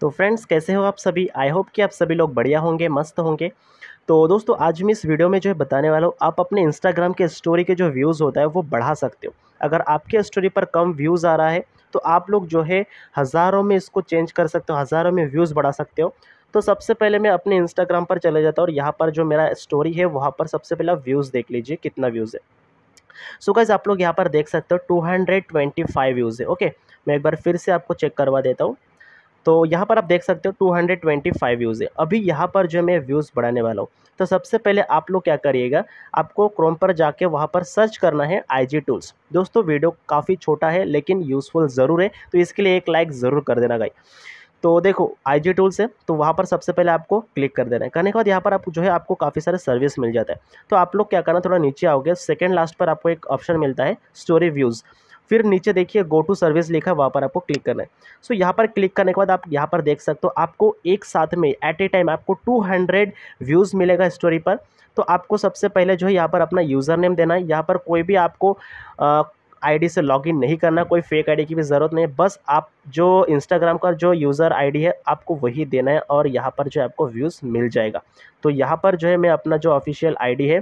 तो फ्रेंड्स कैसे हो आप सभी आई होप कि आप सभी लोग बढ़िया होंगे मस्त होंगे तो दोस्तों आज मैं इस वीडियो में जो है बताने वाला हूँ आप अपने इंस्टाग्राम के स्टोरी के जो व्यूज़ होता है वो बढ़ा सकते हो अगर आपके स्टोरी पर कम व्यूज़ आ रहा है तो आप लोग जो है हज़ारों में इसको चेंज कर सकते हो हज़ारों में व्यूज़ बढ़ा सकते हो तो सबसे पहले मैं अपने इंस्टाग्राम पर चले जाता हूँ और यहाँ पर जो मेरा स्टोरी है वहाँ पर सबसे पहला व्यूज़ देख लीजिए कितना व्यूज़ है सो so गाइज आप लोग यहाँ पर देख सकते हो 225 व्यूज़ है ओके मैं एक बार फिर से आपको चेक करवा देता हूँ तो यहाँ पर आप देख सकते हो 225 व्यूज़ है अभी यहाँ पर जो मैं व्यूज़ बढ़ाने वाला हूँ तो सबसे पहले आप लोग क्या करिएगा आपको क्रोम पर जाके वहाँ पर सर्च करना है आई टूल्स दोस्तों वीडियो काफ़ी छोटा है लेकिन यूज़फुल ज़रूर है तो इसके लिए एक लाइक ज़रूर कर देना गाई तो देखो आई जी टूल्स है तो वहाँ पर सबसे पहले आपको क्लिक कर देना है करने के बाद यहाँ पर आप जो है आपको काफ़ी सारे सर्विस मिल जाता है तो आप लोग क्या करना थोड़ा नीचे आओगे सेकेंड लास्ट पर आपको एक ऑप्शन मिलता है स्टोरी व्यूज़ फिर नीचे देखिए गो टू सर्विस लिखा है वहाँ पर आपको क्लिक करना है सो so, यहाँ पर क्लिक करने के बाद आप यहाँ पर देख सकते हो आपको एक साथ में एट ए टाइम आपको टू हंड्रेड व्यूज़ मिलेगा स्टोरी पर तो आपको सबसे पहले जो है यहाँ पर अपना यूज़र नेम देना है यहाँ पर कोई भी आपको आई आईडी से लॉगिन नहीं करना कोई फेक आईडी की भी ज़रूरत नहीं है बस आप जो इंस्टाग्राम का जो यूज़र आईडी है आपको वही देना है और यहाँ पर जो है आपको व्यूज़ मिल जाएगा तो यहाँ पर जो है मैं अपना जो ऑफिशियल आईडी है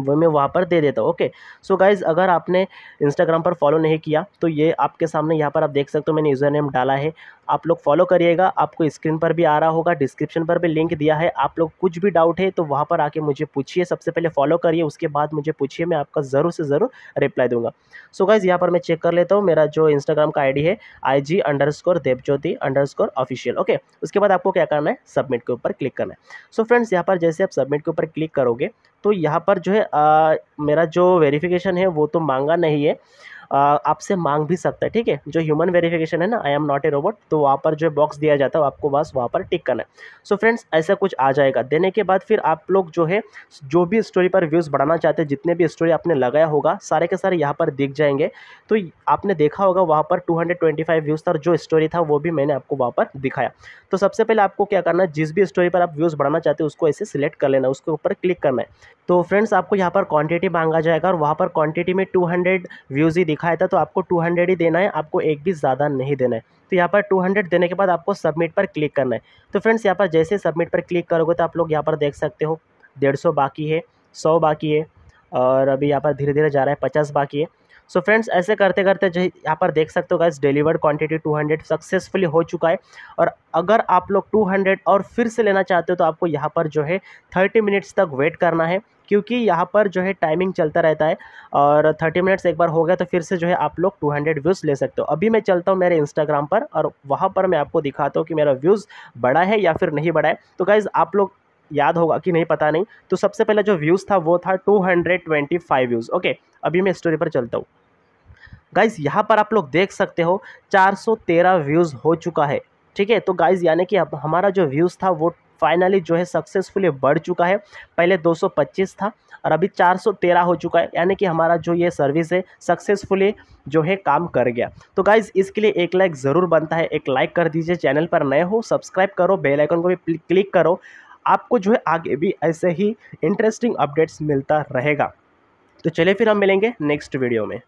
वो मैं वहाँ पर दे देता हूँ ओके सो गाइज़ अगर आपने इंस्टाग्राम पर फॉलो नहीं किया तो ये आपके सामने यहाँ पर आप देख सकते हो मैंने यूज़र नेम डाला है आप लोग फॉलो करिएगा आपको स्क्रीन पर भी आ रहा होगा डिस्क्रिप्शन पर भी लिंक दिया है आप लोग कुछ भी डाउट है तो वहाँ पर आके मुझे पूछिए सबसे पहले फॉलो करिए उसके बाद मुझे पूछिए मैं आपका ज़रूर से ज़रूर रिप्लाई दूंगा सो गाइज़ यहाँ पर मैं चेक कर लेता हूँ मेरा जो इंस्टाग्राम का आई है I G underscore Devjyoti underscore official okay उसके बाद आपको क्या करना है सबमिट के ऊपर क्लिक करना है सो फ्रेंड्स यहाँ पर जैसे आप सबमिट के ऊपर क्लिक करोगे तो यहाँ पर जो है मेरा जो वेरिफिकेशन है वो तो मांगा नहीं है आपसे मांग भी सकता है ठीक है जो ह्यूमन वेरिफिकेशन है ना I am not a robot तो वहाँ पर जो बॉक्स दिया जाता है आपको बस वहाँ पर टिक करना है सो so फ्रेंड्स ऐसा कुछ आ जाएगा देने के बाद फिर आप लोग जो है जो भी स्टोरी पर व्यूज़ बढ़ाना चाहते हैं जितने भी स्टोरी आपने लगाया होगा सारे के सारे यहाँ पर दिख जाएंगे तो आपने देखा होगा वहाँ पर टू व्यूज़ था जो स्टोरी था वो भी मैंने आपको वहाँ पर दिखाया तो सबसे पहले आपको क्या करना है जिस भी स्टोरी पर आप व्यूज़ बढ़ाना चाहते हैं उसको ऐसे सिलेक्ट कर लेना उसके ऊपर क्लिक करना है तो फ्रेंड्स आपको यहाँ पर क्वांटिटी मांगा जाएगा और वहाँ पर क्वांटिटी में 200 व्यूज़ ही दिखा लिखा था तो आपको टू हंड्रेड ही देना है आपको एक भी ज़्यादा नहीं देना है तो यहाँ पर टू हंड्रेड देने के बाद आपको सबमिट पर क्लिक करना है तो फ्रेंड्स यहाँ पर जैसे सबमिट पर क्लिक करोगे तो आप लोग यहाँ पर देख सकते हो डेढ़ सौ बाकी है सौ बाकी है और अभी यहाँ पर धीरे धीरे जा रहा है पचास बाकी है सो फ्रेंड्स ऐसे करते करते जो यहाँ पर देख सकते हो गाइस डिलीवर्ड क्वांटिटी 200 सक्सेसफुली हो चुका है और अगर आप लोग 200 और फिर से लेना चाहते हो तो आपको यहाँ पर जो है 30 मिनट्स तक वेट करना है क्योंकि यहाँ पर जो है टाइमिंग चलता रहता है और थर्टी मिनट्स एक बार हो गया तो फिर से जो है आप लोग टू हंड्रेड व्यूज़ ले सकते हो अभी मैं चलता हूँ मेरे इंस्टाग्राम पर और वहाँ पर मैं आपको दिखाता हूँ कि मेरा व्यूज़ बढ़ा है या फिर नहीं बढ़ा है तो गाइज़ आप लोग याद होगा कि नहीं पता नहीं तो सबसे पहला जो व्यूज़ था वो था two hundred twenty five views okay अभी मैं स्टोरी पर चलता हूँ गाइज यहाँ पर आप लोग देख सकते हो चार सौ तेरह व्यूज़ हो चुका है ठीक है तो गाइज यानी कि हमारा जो व्यूज़ था वो फाइनली जो है सक्सेसफुली बढ़ चुका है पहले दो सौ पच्चीस था और अभी चार सौ तेरह हो चुका है यानी कि हमारा जो ये सर्विस है सक्सेसफुली जो है काम कर गया तो गाइज़ इसके लिए एक लाइक ज़रूर बनता है एक लाइक कर दीजिए चैनल पर नए हो सब्सक्राइब करो बेल आइकन को भी क्लिक करो आपको जो है आगे भी ऐसे ही इंटरेस्टिंग अपडेट्स मिलता रहेगा तो चलिए फिर हम मिलेंगे नेक्स्ट वीडियो में